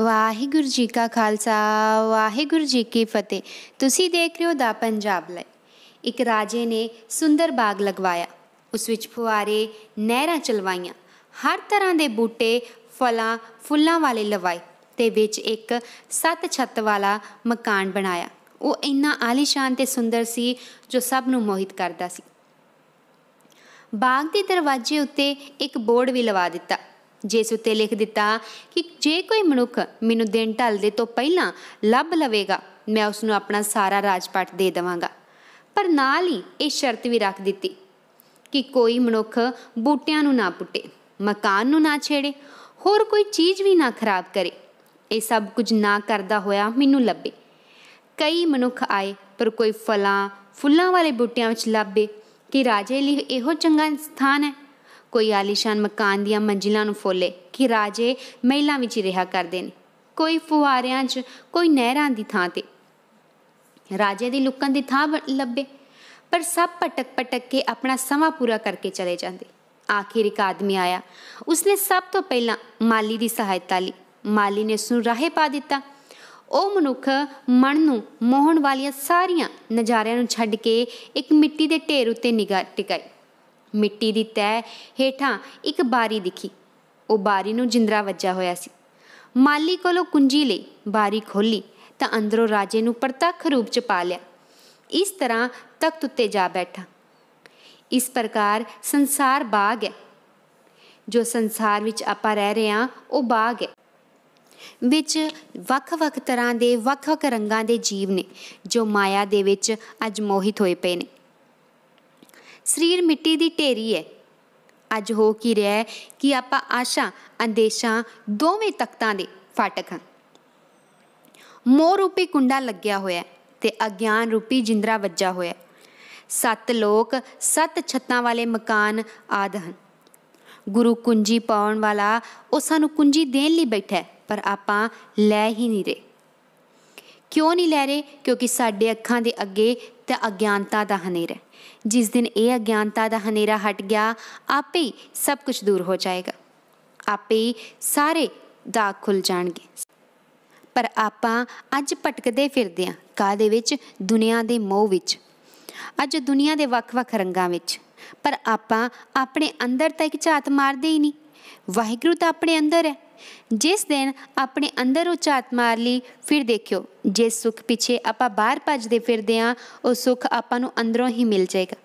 ਵਾਹਿਗੁਰੂ ਜੀ ਕਾ ਖਾਲਸਾ ਵਾਹਿਗੁਰੂ ਜੀ ਕੀ ਫਤਿਹ ਤੁਸੀਂ ਦੇਖ ਰਹੇ ਹੋ ਦਾ ਪੰਜਾਬ ਲੈ ਇੱਕ ਰਾਜੇ ਨੇ ਸੁੰਦਰ ਬਾਗ ਲਗਵਾਇਆ ਉਸ ਵਿੱਚ ਫੁਆਰੇ ਨਹਿਰਾਂ ਚਲਵਾਈਆਂ ਹਰ ਤਰ੍ਹਾਂ ਦੇ ਬੂਟੇ ਫਲਾਂ ਫੁੱਲਾਂ ਵਾਲੇ ਲਵਾਏ ਤੇ ਵਿੱਚ ਇੱਕ ਸੱਤ ਛੱਤ ਵਾਲਾ ਮਕਾਨ ਬਣਾਇਆ ਉਹ ਇੰਨਾ ਆਲੀਸ਼ਾਨ ਤੇ ਸੁੰਦਰ ਸੀ ਜੋ ਸਭ ਨੂੰ ਮੋਹਿਤ ਕਰਦਾ ਸੀ ਬਾਗ ਦੇ ਦਰਵਾਜ਼ੇ ਉੱਤੇ ਇੱਕ ਬੋਰਡ ਵੀ ਲਵਾ ਦਿੱਤਾ ਜਿਸ ਉੱਤੇ ਲਿਖ ਦਿੱਤਾ ਕਿ ਜੇ ਕੋਈ ਮਨੁੱਖ ਮੈਨੂੰ ਦਿਨ ਢਲਦੇ ਤੋਂ ਪਹਿਲਾਂ ਲੱਭ ਲਵੇਗਾ ਮੈਂ ਉਸ ਨੂੰ ਆਪਣਾ ਸਾਰਾ ਰਾਜਪਾਟ ਦੇ ਦੇਵਾਂਗਾ ਪਰ ਨਾਲ ਹੀ ਇਹ ਸ਼ਰਤ ਵੀ ਰੱਖ ਦਿੱਤੀ ਕਿ ਕੋਈ ਮਨੁੱਖ ਬੂਟਿਆਂ ਨੂੰ ਨਾ ਪੁੱਟੇ ਮਕਾਨ ਨੂੰ ਨਾ ਛੇੜੇ ਹੋਰ ਕੋਈ ਚੀਜ਼ ਵੀ ਨਾ ਖਰਾਬ ਕਰੇ ਇਹ ਸਭ ਕੁਝ ਨਾ ਕਰਦਾ ਹੋਇਆ ਮੈਨੂੰ ਲੱਭੇ ਕਈ ਮਨੁੱਖ ਆਏ ਪਰ ਕੋਈ ਫਲਾਂ ਫੁੱਲਾਂ ਵਾਲੇ ਬੂਟਿਆਂ ਵਿੱਚ ਲੱਭੇ ਕਿ ਰਾਜੇ ਲਈ ਇਹੋ ਚੰਗਾ ਸਥਾਨ ਹੈ ਕੋਈ ਆਲੀਸ਼ਾਨ ਮਕਾਨ ਦੀਆਂ ਮੰਜ਼ਿਲਾਂ ਨੂੰ ਫੋਲੇ ਕਿ ਰਾਜੇ ਮਹਿਲਾਂ ਵਿੱਚ ਹੀ ਰਿਹਾ ਕਰਦੇ ਨੇ ਕੋਈ ਫੁਵਾਰਿਆਂ 'ਚ ਕੋਈ ਨਹਿਰਾਂ ਦੀ ਥਾਂ ਤੇ ਰਾਜੇ ਦੀ ਲੁਕਣ ਦੀ ਥਾਂ ਲੱਭੇ ਪਰ ਸਭ ਪਟਕ ਪਟਕ ਕੇ ਆਪਣਾ ਸਮਾਂ ਪੂਰਾ ਕਰਕੇ ਚਲੇ ਜਾਂਦੇ ਆਖਿਰ ਇੱਕ ਆਦਮੀ ਆਇਆ ਉਸਨੇ ਸਭ ਤੋਂ ਪਹਿਲਾਂ ਮਾਲੀ ਦੀ ਸਹਾਇਤਾ ਲਈ ਮਾਲੀ ਨੇ ਉਸ ਰਾਹੇ ਪਾ ਦਿੱਤਾ ਉਹ ਮਨੁੱਖ ਮਨ ਨੂੰ ਮੋਹਣ ਵਾਲੀਆਂ ਸਾਰੀਆਂ ਨਜ਼ਾਰਿਆਂ ਨੂੰ ਛੱਡ ਕੇ ਇੱਕ ਮਿੱਟੀ ਦੇ ਢੇਰ ਉੱਤੇ ਨਿਗਾਹ ਟਿਕਾਈ ਮਿੱਟੀ ਦੀ ਤੈ ਹੇਠਾਂ ਇੱਕ ਬਾਰੀ ਦਿਖੀ ਉਹ ਬਾਰੀ ਨੂੰ ਜਿੰਦਰਾ ਵੱਜਾ ਹੋਇਆ ਸੀ ਮਾਲੀ ਕੋਲੋਂ ਕੁੰਜੀ ਲਈ ਬਾਰੀ ਖੋਲੀ ਤਾਂ ਅੰਦਰੋਂ ਰਾਜੇ ਨੂੰ ਪ੍ਰਤੱਖ ਰੂਪ ਚ ਪਾ ਲਿਆ ਇਸ ਤਰ੍ਹਾਂ ਤਖਤ ਉੱਤੇ ਜਾ ਬੈਠਾ ਇਸ ਪ੍ਰਕਾਰ ਸੰਸਾਰ ਬਾਗ ਹੈ ਜੋ ਸੰਸਾਰ ਵਿੱਚ ਆਪਾਂ ਰਹਿ ਰਹੇ ਹਾਂ ਉਹ ਬਾਗ ਹੈ ਵਿੱਚ ਵੱਖ-ਵੱਖ ਤਰ੍ਹਾਂ ਦੇ ਵੱਖ-ਵੱਖ ਰੰਗਾਂ ਦੇ ਜੀਵ ਨੇ ਜੋ ਮਾਇਆ ਦੇ ਵਿੱਚ ਅਜ ਮੋਹਿਤ ਹੋਏ ਪਏ ਨੇ ਸਰੀਰ ਮਿੱਟੀ ਦੀ ਢੇਰੀ ਹੈ ਅੱਜ ਹੋ ਕੀ ਰਿਹਾ ਹੈ ਕਿ ਆਪਾਂ ਆਸ਼ਾ ਅੰਦੇਸ਼ਾਂ ਦੋਵੇਂ ਤਖਤਾਂ ਦੇ ਫਾਟਕ ਹਾਂ ਮੋਹ ਰੂਪੀ ਕੁੰਡਾ ਲੱਗਿਆ ਹੋਇਆ ਤੇ ਅਗਿਆਨ ਰੂਪੀ ਜਿੰਦਰਾ ਵੱਜਾ ਹੋਇਆ ਸੱਤ ਲੋਕ ਸੱਤ ਛੱਤਾਂ ਵਾਲੇ ਮਕਾਨ ਆਦ ਹਨ ਗੁਰੂ ਕੁੰਜੀ ਪਾਉਣ ਵਾਲਾ ਉਹ ਸਾਨੂੰ ਕੁੰਜੀ ਦੇਣ ਲਈ ਬੈਠਾ ਹੈ ਪਰ ਆਪਾਂ ਲੈ ਹੀ ਨਹੀਂ ਰਹੇ ਕਿਉਂ ਨਹੀਂ ਲੈ ਰਹੇ ਕਿਉਂਕਿ ਸਾਡੇ ਅੱਖਾਂ ਦੇ ਅੱਗੇ ਤੇ ਅਗਿਆਨਤਾ ਦਾ ਹਨੇਰਾ ਜਿਸ ਦਿਨ ਇਹ ਅਗਿਆਨਤਾ ਦਾ ਹਨੇਰਾ ਹਟ ਗਿਆ ਆਪੇ ਸਭ ਕੁਝ ਦੂਰ ਹੋ ਜਾਏਗਾ ਆਪੇ ਸਾਰੇ ਦਾਗ ਖੁੱਲ ਜਾਣਗੇ ਪਰ ਆਪਾਂ ਅੱਜ ਭਟਕਦੇ ਫਿਰਦੇ ਆਂ ਕਾਦੇ ਵਿੱਚ ਦੁਨੀਆ ਦੇ ਮੋਹ ਵਿੱਚ ਅੱਜ ਦੁਨੀਆ ਦੇ ਵੱਖ-ਵੱਖ ਰੰਗਾਂ ਵਿੱਚ ਪਰ ਆਪਾਂ ਆਪਣੇ ਅੰਦਰ ਤਾਂ ਇੱਕ ਝਾਤ ਮਾਰਦੇ ਹੀ ਨਹੀਂ ਵਾਹਿਗੁਰੂ ਤਾਂ ਆਪਣੇ ਅੰਦਰ ਹੈ ਜਿਸ ਦਿਨ ਆਪਣੇ ਅੰਦਰ ਉਹ ਝਾਤ ਮਾਰ ਲਈ ਫਿਰ ਦੇਖਿਓ ਜੇ ਸੁੱਖ ਪਿੱਛੇ ਆਪਾਂ ਬਾਹਰ ਭੱਜਦੇ ਫਿਰਦੇ ਆ ਉਹ ਸੁੱਖ ਆਪਾਂ ਨੂੰ ਅੰਦਰੋਂ ਹੀ ਮਿਲ ਜਾਏਗਾ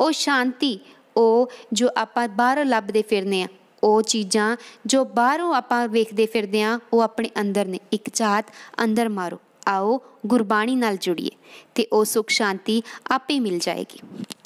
ਉਹ ਸ਼ਾਂਤੀ ਉਹ ਜੋ ਆਪਾਂ ਬਾਹਰ ਲੱਭਦੇ ਫਿਰਨੇ ਆ ਉਹ ਚੀਜ਼ਾਂ ਜੋ ਬਾਹਰੋਂ ਆਪਾਂ ਵੇਖਦੇ ਫਿਰਦੇ ਆ ਉਹ ਆਪਣੇ ਅੰਦਰ ਨੇ ਇੱਕ ਝਾਤ ਅੰਦਰ ਮਾਰੋ ਆਓ ਗੁਰਬਾਣੀ ਨਾਲ ਜੁੜੀਏ ਤੇ ਉਹ ਸੁਖ ਸ਼ਾਂਤੀ ਆਪੇ ਮਿਲ ਜਾਏਗੀ